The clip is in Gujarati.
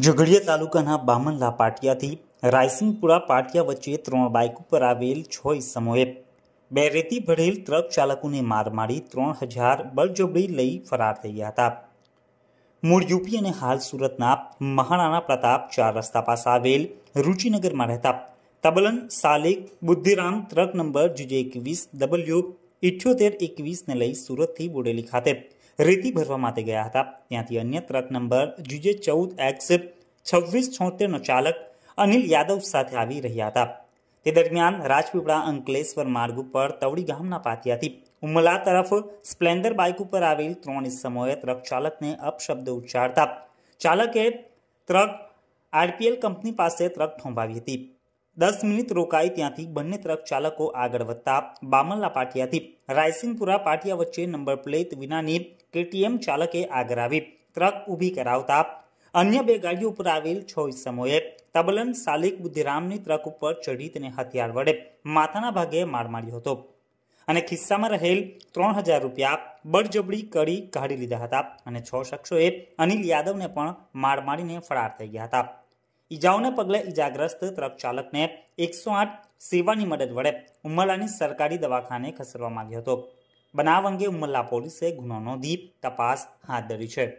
ઝઘડિયા તાલુકાના બામણલા પાટિયાથી રાયસિંગપુરા પાટિયા વચ્ચે ત્રણ બાઇક ઉપર આવેલ છ ઇસમોએ બે રેતી ભરેલ ટ્રક ચાલકોને માર મારી ત્રણ હજાર બળજબરી લઈ ફરાર થઈ ગયા હતા મૂળ યુપી અને હાલ સુરતના મહારાણા પ્રતાપ ચાર રસ્તા પાસે આવેલ રૂચિનગરમાં રહેતા તબલન સાલેક બુદ્ધિરામ ટ્રક નંબર જીજે એકવીસ ડબલ્યુ ઇઠ્યોતેર એકવીસને લઈ સુરતથી બોડેલી ખાતે રેતી ભરવા માટે ગયા હતા ત્યાંથી અન્ય ટ્રક નંબર જુજે ચૌદ એક્સ છવ્વીસ છોતેરનો ચાલક અનિલ યાદવ સાથે આવી રહ્યા હતા તે દરમિયાન રાજપીપળા અંકલેશ્વર માર્ગ ઉપર તવડી ગામના પાતિયાથી ઉમલા તરફ સ્પ્લેન્ડર બાઇક ઉપર આવેલ ત્રણ સમયે ટ્રક ચાલકને અપશબ્દ ઉચ્ચારતા ચાલકે ટ્રક આરપીએલ કંપની પાસે ટ્રક ઠોંભાવી હતી દસ મિનિટ રોકાઈ ત્યાંથી બંને ટ્રક ચાલકો આગળ વધતા બામલ્લા પાટિયાથી રાયસિંગપુરા પાટિયા વચ્ચે નંબર પ્લેટ વિનાની કેટીએમ ચાલકે આગળ આવી ટ્રક ઊભી કરાવતા અન્ય બે ગાડીઓ ઉપર આવેલ છ ઇસમોએ તબલન સાલિક બુદ્ધિરામની ટ્રક ઉપર ચઢી તેને હથિયાર વડે માથાના ભાગે માર માર્યો હતો અને ખિસ્સામાં રહેલ ત્રણ હજાર રૂપિયા બળજબડી કરી કાઢી લીધા હતા અને છ શખ્સોએ અનિલ યાદવને પણ માર મારીને ફરાર થઈ ગયા હતા ઇજાઓને પગલે ઇજાગ્રસ્ત ટ્રક ચાલકને એકસો આઠ સેવાની મદદ વડે ઉમરલાની સરકારી દવાખાને ખસેડવામાં આવ્યો હતો બનાવ અંગે ઉમરલા પોલીસે ગુનો નોંધી તપાસ હાથ ધરી છે